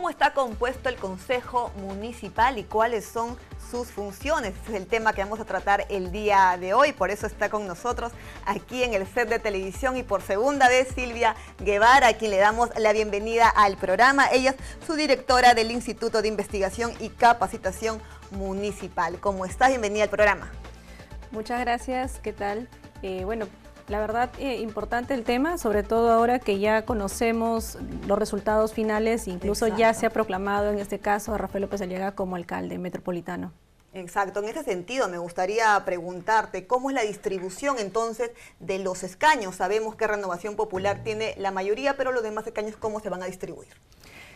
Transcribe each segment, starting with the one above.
cómo está compuesto el Consejo Municipal y cuáles son sus funciones. Este es el tema que vamos a tratar el día de hoy, por eso está con nosotros aquí en el set de televisión y por segunda vez Silvia Guevara, a quien le damos la bienvenida al programa. Ella es su directora del Instituto de Investigación y Capacitación Municipal. ¿Cómo estás? Bienvenida al programa. Muchas gracias, ¿qué tal? Eh, bueno, la verdad, eh, importante el tema, sobre todo ahora que ya conocemos los resultados finales, incluso ya se ha proclamado en este caso a Rafael López Aliaga como alcalde metropolitano. Exacto, en ese sentido me gustaría preguntarte cómo es la distribución entonces de los escaños. Sabemos que Renovación Popular tiene la mayoría, pero los demás escaños, ¿cómo se van a distribuir?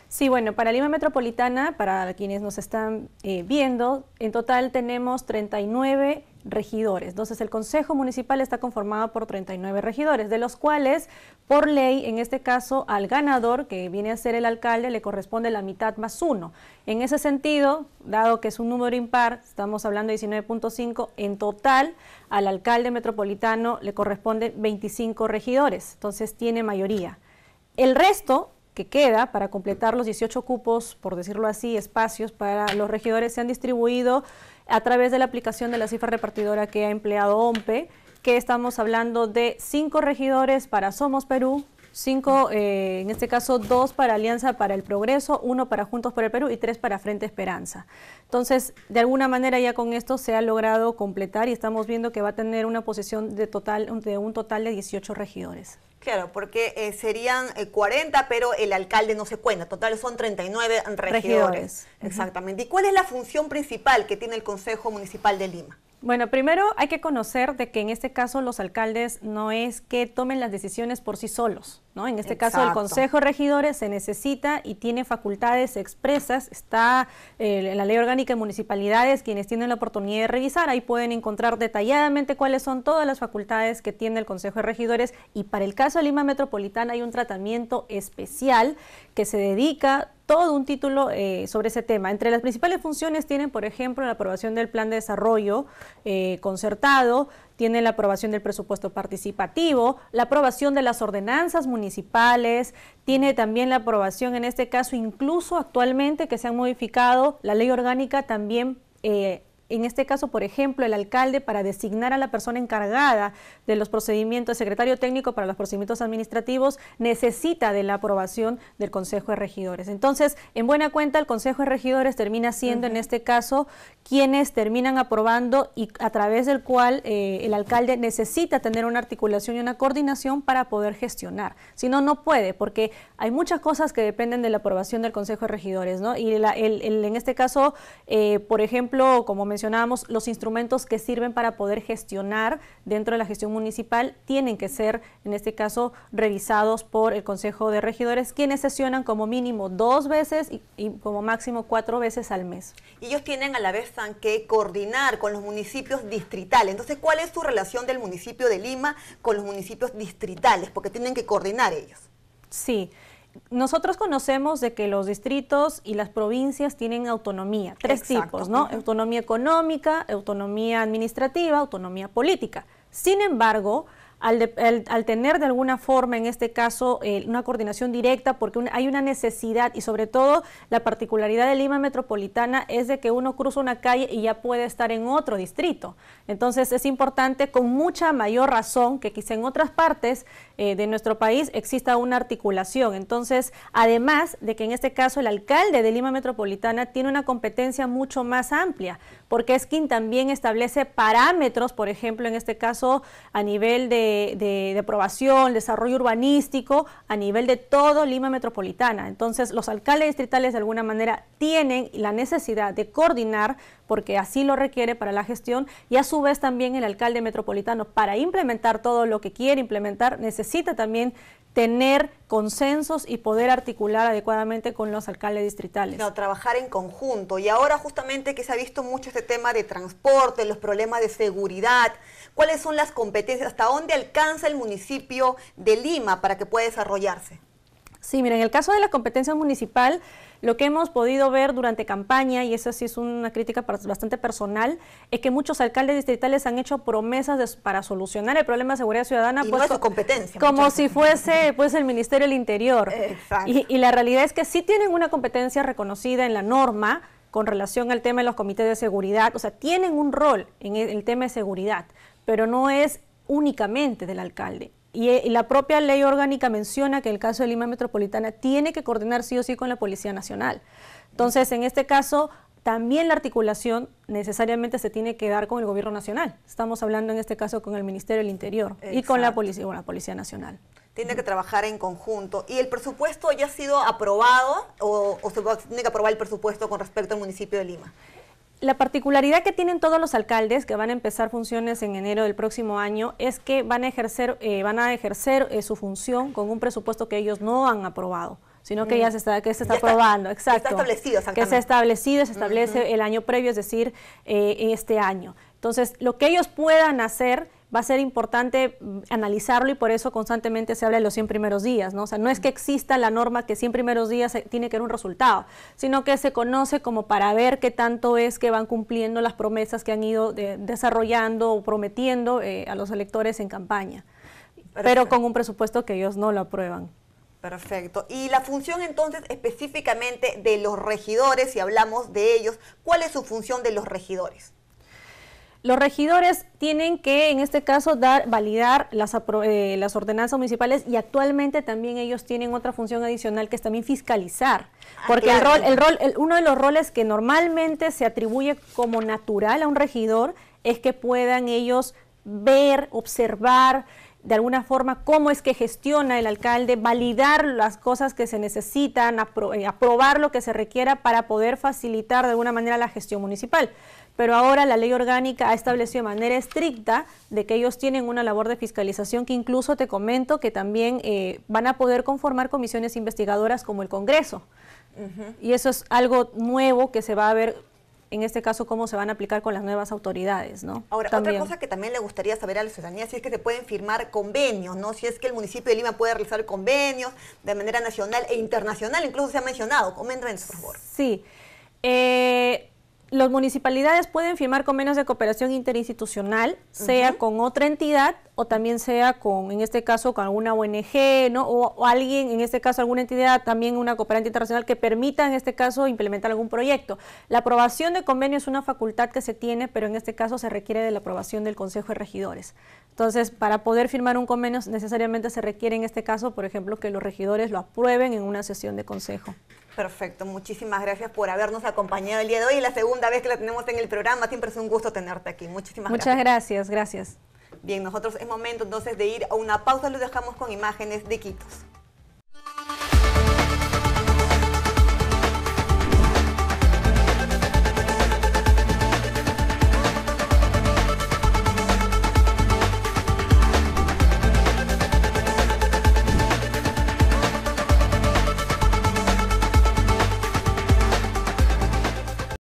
Sí, bueno, para Lima Metropolitana, para quienes nos están eh, viendo, en total tenemos 39 regidores. Entonces, el Consejo Municipal está conformado por 39 regidores, de los cuales, por ley, en este caso, al ganador, que viene a ser el alcalde, le corresponde la mitad más uno. En ese sentido, dado que es un número impar, estamos hablando de 19.5, en total, al alcalde metropolitano le corresponden 25 regidores, entonces tiene mayoría. El resto que queda para completar los 18 cupos, por decirlo así, espacios para los regidores se han distribuido a través de la aplicación de la cifra repartidora que ha empleado OMPE, que estamos hablando de cinco regidores para Somos Perú, cinco, eh, en este caso dos para Alianza para el Progreso, uno para Juntos por el Perú y tres para Frente Esperanza. Entonces, de alguna manera ya con esto se ha logrado completar y estamos viendo que va a tener una posición de, total, de un total de 18 regidores. Claro, porque eh, serían 40, eh, pero el alcalde no se cuenta. Total son 39 regidores. Exactamente. ¿Y cuál es la función principal que tiene el Consejo Municipal de Lima? Bueno, primero hay que conocer de que en este caso los alcaldes no es que tomen las decisiones por sí solos, ¿no? En este caso el Consejo de Regidores se necesita y tiene facultades expresas, está eh, en la Ley Orgánica de Municipalidades quienes tienen la oportunidad de revisar, ahí pueden encontrar detalladamente cuáles son todas las facultades que tiene el Consejo de Regidores y para el caso de Lima Metropolitana hay un tratamiento especial que se dedica todo un título eh, sobre ese tema. Entre las principales funciones tienen, por ejemplo, la aprobación del plan de desarrollo eh, concertado, tiene la aprobación del presupuesto participativo, la aprobación de las ordenanzas municipales, tiene también la aprobación, en este caso, incluso actualmente que se han modificado la ley orgánica también. Eh, en este caso, por ejemplo, el alcalde para designar a la persona encargada de los procedimientos, secretario técnico para los procedimientos administrativos, necesita de la aprobación del Consejo de Regidores. Entonces, en buena cuenta, el Consejo de Regidores termina siendo, en este caso, quienes terminan aprobando y a través del cual eh, el alcalde necesita tener una articulación y una coordinación para poder gestionar. Si no, no puede, porque hay muchas cosas que dependen de la aprobación del Consejo de Regidores, ¿no? Y en este caso, eh, por ejemplo, como mencionábamos, los instrumentos que sirven para poder gestionar dentro de la gestión municipal tienen que ser, en este caso, revisados por el Consejo de Regidores, quienes sesionan como mínimo dos veces y, como máximo cuatro veces al mes. Y ellos tienen a la vez que coordinar con los municipios distritales. Entonces, ¿cuál es su relación del municipio de Lima con los municipios distritales? Porque tienen que coordinar ellos. Sí nosotros conocemos de que los distritos y las provincias tienen autonomía, tres tipos, ¿no? Autonomía económica, autonomía administrativa, autonomía política. Sin embargo, al, tener de alguna forma, en este caso, eh, una coordinación directa, porque hay una necesidad y sobre todo la particularidad de Lima Metropolitana es de que uno cruza una calle y ya puede estar en otro distrito. Entonces es importante con mucha mayor razón que quizá en otras partes eh, de nuestro país exista una articulación. Entonces, además de que en este caso el alcalde de Lima Metropolitana tiene una competencia mucho más amplia, porque es quien también establece parámetros, por ejemplo, en este caso a nivel de de, aprobación, desarrollo urbanístico a nivel de todo Lima Metropolitana. Entonces, los alcaldes distritales de alguna manera tienen la necesidad de coordinar porque así lo requiere para la gestión, y a su vez también el alcalde metropolitano, para implementar todo lo que quiere implementar, necesita también tener consensos y poder articular adecuadamente con los alcaldes distritales. No, trabajar en conjunto. Y ahora justamente que se ha visto mucho este tema de transporte, los problemas de seguridad, ¿cuáles son las competencias? ¿Hasta dónde alcanza el municipio de Lima para que pueda desarrollarse? Sí, mira, en el caso de la competencia municipal, lo que hemos podido ver durante campaña, y eso sí es una crítica bastante personal, es que muchos alcaldes distritales han hecho promesas para solucionar el problema de seguridad ciudadana. Pues, su competencia. Como si fuese pues, el Ministerio del Interior. Y, la realidad es que sí tienen una competencia reconocida en la norma, con relación al tema de los comités de seguridad, o sea, tienen un rol en el tema de seguridad, pero no es únicamente del alcalde. Y la propia ley orgánica menciona que el caso de Lima Metropolitana tiene que coordinar sí o sí con la Policía Nacional. Entonces, en este caso, también la articulación necesariamente se tiene que dar con el Gobierno Nacional. Estamos hablando en este caso con el Ministerio del Interior y con la Policía, con la Policía Nacional. Tiene que trabajar en conjunto. ¿Y el presupuesto ya ha sido aprobado o, se tiene que aprobar el presupuesto con respecto al municipio de Lima? la particularidad que tienen todos los alcaldes que van a empezar funciones en enero del próximo año es que van a ejercer, eh, van a ejercer eh, su función con un presupuesto que ellos no han aprobado sino que ya se está, que se está aprobando, exacto. Que se ha establecido, se establece el año previo, es decir, eh, este año. Entonces, lo que ellos puedan hacer va a ser importante mm, analizarlo y por eso constantemente se habla de los 100 primeros días, ¿no? O sea, no es que exista la norma que 100 primeros días eh, tiene que haber un resultado, sino que se conoce como para ver qué tanto es que van cumpliendo las promesas que han ido eh, desarrollando o prometiendo eh, a los electores en campaña, pero con un presupuesto que ellos no lo aprueban. Perfecto. Y la función entonces específicamente de los regidores, si hablamos de ellos, ¿cuál es su función de los regidores? Los regidores tienen que, en este caso, dar, validar eh, las, ordenanzas municipales y actualmente también ellos tienen otra función adicional que es también fiscalizar. Ah, porque el rol, uno de los roles que normalmente se atribuye como natural a un regidor es que puedan ellos ver, observar, de alguna forma cómo es que gestiona el alcalde, validar las cosas que se necesitan, eh, aprobar lo que se requiera para poder facilitar de alguna manera la gestión municipal pero ahora la ley orgánica ha establecido de manera estricta de que ellos tienen una labor de fiscalización que incluso te comento que también eh, van a poder conformar comisiones investigadoras como el Congreso. Y eso es algo nuevo que se va a ver en este caso cómo se van a aplicar con las nuevas autoridades, ¿no? Ahora, otra cosa que también le gustaría saber a la ciudadanía, si es que se pueden firmar convenios, ¿no? Si es que el municipio de Lima puede realizar convenios de manera nacional e internacional, incluso se ha mencionado, en por favor. Sí. Eh, los municipalidades pueden firmar convenios de cooperación interinstitucional, sea con otra entidad o también sea con, en este caso, con alguna ONG, O, alguien, en este caso, alguna entidad, también una cooperante internacional que permita, en este caso, implementar algún proyecto. La aprobación de convenio es una facultad que se tiene, pero en este caso se requiere de la aprobación del Consejo de Regidores. Entonces, para poder firmar un convenio necesariamente se requiere, en este caso, por ejemplo, que los regidores lo aprueben en una sesión de consejo. Perfecto, muchísimas gracias por habernos acompañado el día de hoy. La segunda vez que la tenemos en el programa, siempre es un gusto tenerte aquí. Muchísimas Muchas gracias. Muchas gracias, gracias. Bien, nosotros es momento entonces de ir a una pausa, lo dejamos con imágenes de Quitos.